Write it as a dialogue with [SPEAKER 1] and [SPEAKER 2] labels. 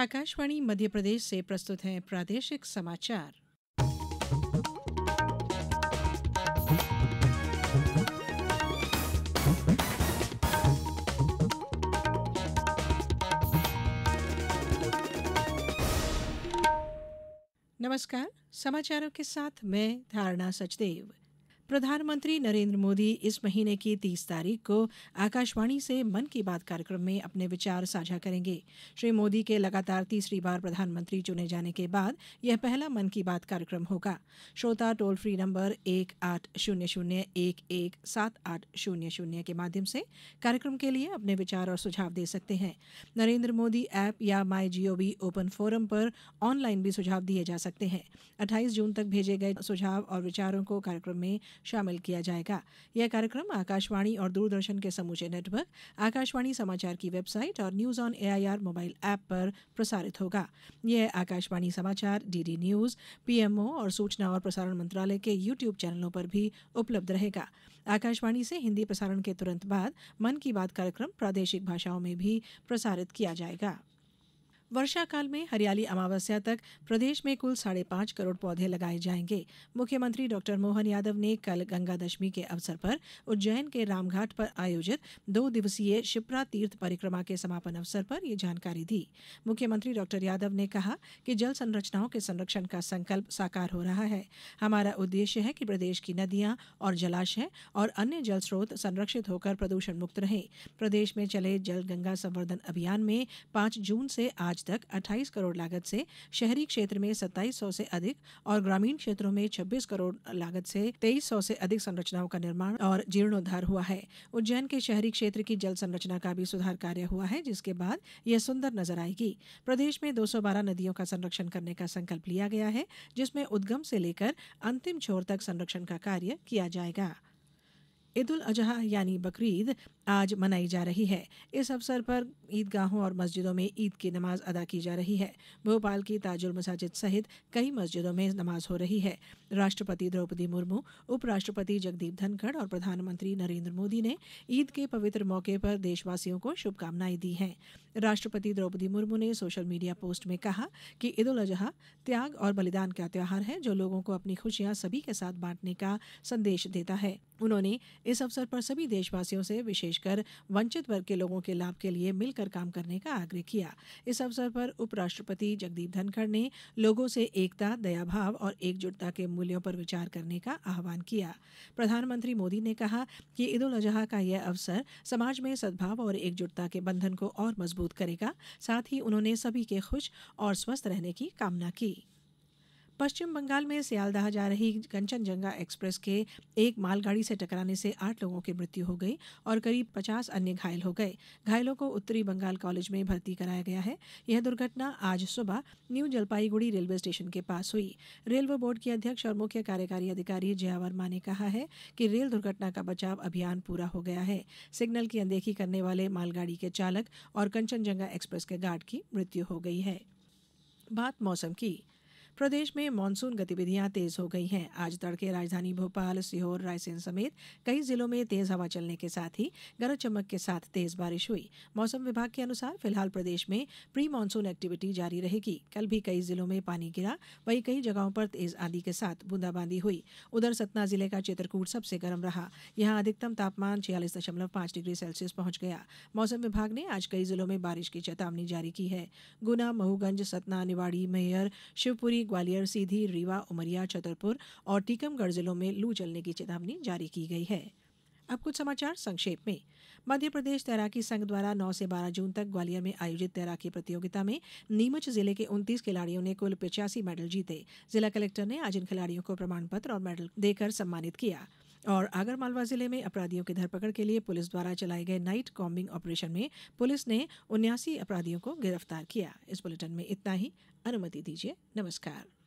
[SPEAKER 1] आकाशवाणी मध्य प्रदेश से प्रस्तुत हैं प्रादेशिक समाचार नमस्कार समाचारों के साथ मैं धारणा सचदेव प्रधानमंत्री नरेन्द्र मोदी इस महीने की तीस तारीख को आकाशवाणी से मन की बात कार्यक्रम में अपने विचार साझा करेंगे श्री मोदी के लगातार तीसरी बार प्रधानमंत्री चुने जाने के बाद यह पहला मन की बात कार्यक्रम होगा श्रोता टोल फ्री नंबर एक आठ शून्य शून्य एक एक सात आठ शून्य शून्य के माध्यम से कार्यक्रम के लिए अपने विचार और सुझाव दे सकते हैं नरेन्द्र मोदी ऐप या माई जीओवी ओपन फोरम पर ऑनलाइन भी सुझाव दिए जा सकते हैं अट्ठाईस जून तक भेजे गए सुझाव और विचारों को कार्यक्रम में शामिल किया जाएगा यह कार्यक्रम आकाशवाणी और दूरदर्शन के समूचे नेटवर्क आकाशवाणी समाचार की वेबसाइट और news on a mobile app पर प्रसारित होगा यह आकाशवाणी समाचार डीडी न्यूज पीएमओ और सूचना और प्रसारण मंत्रालय के यूट्यूब चैनलों पर भी उपलब्ध रहेगा आकाशवाणी से हिंदी प्रसारण के तुरंत बाद मन की बात कार्यक्रम प्रादेशिक भाषाओं में भी प्रसारित किया जाएगा वर्षा काल में हरियाली अमावस्या तक प्रदेश में कुल साढ़े पांच करोड़ पौधे लगाए जाएंगे मुख्यमंत्री डॉक्टर मोहन यादव ने कल गंगा दशमी के अवसर पर उज्जैन के रामघाट पर आयोजित दो दिवसीय शिप्रा तीर्थ परिक्रमा के समापन अवसर पर यह जानकारी दी मुख्यमंत्री डॉक्टर यादव ने कहा कि जल संरचनाओं के संरक्षण का संकल्प साकार हो रहा है हमारा उद्देश्य है कि प्रदेश की नदियां और जलाशय और अन्य जल स्रोत संरक्षित होकर प्रदूषण मुक्त रहे प्रदेश में चले जल गंगा संवर्धन अभियान में पांच जून से आज तक अट्ठाईस करोड़ लागत से शहरी क्षेत्र में सत्ताईस सौ से अधिक और ग्रामीण क्षेत्रों में छब्बीस करोड़ लागत से तेईस सौ से अधिक संरचनाओं का निर्माण और जीर्णोद्वार हुआ है उज्जैन के शहरी क्षेत्र की जल संरचना का भी सुधार कार्य हुआ है जिसके बाद यह सुंदर नजर आएगी प्रदेश में दो नदियों का संरक्षण करने का संकल्प लिया गया है जिसमें उद्गम से लेकर अंतिम छोर तक संरक्षण का कार्य किया जाएगा ईद उल अजहा यानी बकरीद आज मनाई जा रही है इस अवसर पर ईदगाहों और मस्जिदों में ईद की नमाज अदा की जा रही है भोपाल की ताजुल मसाजिद सहित कई मस्जिदों में नमाज हो रही है राष्ट्रपति द्रौपदी मुर्मू उपराष्ट्रपति जगदीप धनखड़ और प्रधानमंत्री नरेंद्र मोदी ने ईद के पवित्र मौके पर देशवासियों को शुभकामनाएं दी हैं राष्ट्रपति द्रौपदी मुर्मू ने सोशल मीडिया पोस्ट में कहा कि ईद उल अजहा त्याग और बलिदान का त्यौहार है जो लोगों को अपनी खुशियां सभी के साथ बांटने का संदेश देता है उन्होंने इस अवसर पर सभी देशवासियों से विशेषकर वंचित वर्ग के लोगों के लाभ के लिए मिलकर काम करने का आग्रह किया इस अवसर पर उपराष्ट्रपति जगदीप धनखड़ ने लोगों से एकता दयाभाव और एकजुटता के मूल्यों पर विचार करने का आह्वान किया प्रधानमंत्री मोदी ने कहा कि ईद उल अजहा का यह अवसर समाज में सद्भाव और एकजुटता के बंधन को और मजबूत करेगा साथ ही उन्होंने सभी के खुश और स्वस्थ रहने की कामना की पश्चिम बंगाल में सियालदाह जा रही कंचनजंगा एक्सप्रेस के एक मालगाड़ी से टकराने से आठ लोगों की मृत्यु हो गई और करीब पचास अन्य घायल हो गए घायलों को उत्तरी बंगाल कॉलेज में भर्ती कराया गया है यह दुर्घटना आज सुबह न्यू जलपाईगुड़ी रेलवे स्टेशन के पास हुई रेलवे बोर्ड के अध्यक्ष और मुख्य कार्यकारी अधिकारी जया वर्मा ने कहा है कि रेल दुर्घटना का बचाव अभियान पूरा हो गया है सिग्नल की अनदेखी करने वाले मालगाड़ी के चालक और कंचनजंगा एक्सप्रेस के गार्ड की मृत्यु हो गई है बात मौसम की प्रदेश में मानसून गतिविधियां तेज हो गई हैं आज तड़के राजधानी भोपाल सीहोर रायसेन समेत कई जिलों में तेज हवा चलने के साथ ही गरज चमक के साथ तेज बारिश हुई मौसम विभाग के अनुसार फिलहाल प्रदेश में प्री मानसून एक्टिविटी जारी रहेगी कल भी कई जिलों में पानी गिरा वहीं कई जगहों पर तेज आंधी के साथ बूंदाबांदी हुई उधर सतना जिले का चित्रकूट सबसे गर्म रहा यहां अधिकतम तापमान छियालीस दशमलव पांच डिग्री सेल्सियस पहुंच गया मौसम विभाग ने आज कई जिलों में बारिश की चेतावनी जारी की है गुना महूगंज सतना निवाड़ी मेयर शिवपुरी ग्वालियर सीधी रीवा उमरिया छतरपुर और टीकमगढ़ जिलों में लू चलने की चेतावनी जारी की गई है अब कुछ समाचार संक्षेप में मध्य प्रदेश तैराकी संघ द्वारा 9 से 12 जून तक ग्वालियर में आयोजित तैराकी प्रतियोगिता में नीमच जिले के 29 खिलाड़ियों ने कुल पिचासी मेडल जीते जिला कलेक्टर ने आज इन खिलाड़ियों को प्रमाण पत्र और मेडल देकर सम्मानित किया और आगरमालवा जिले में अपराधियों की धरपकड़ के लिए पुलिस द्वारा चलाए गए नाइट कॉम्बिंग ऑपरेशन में पुलिस ने उन्यासी अपराधियों को गिरफ्तार किया इस बुलेटिन में इतना ही अनुमति दीजिए नमस्कार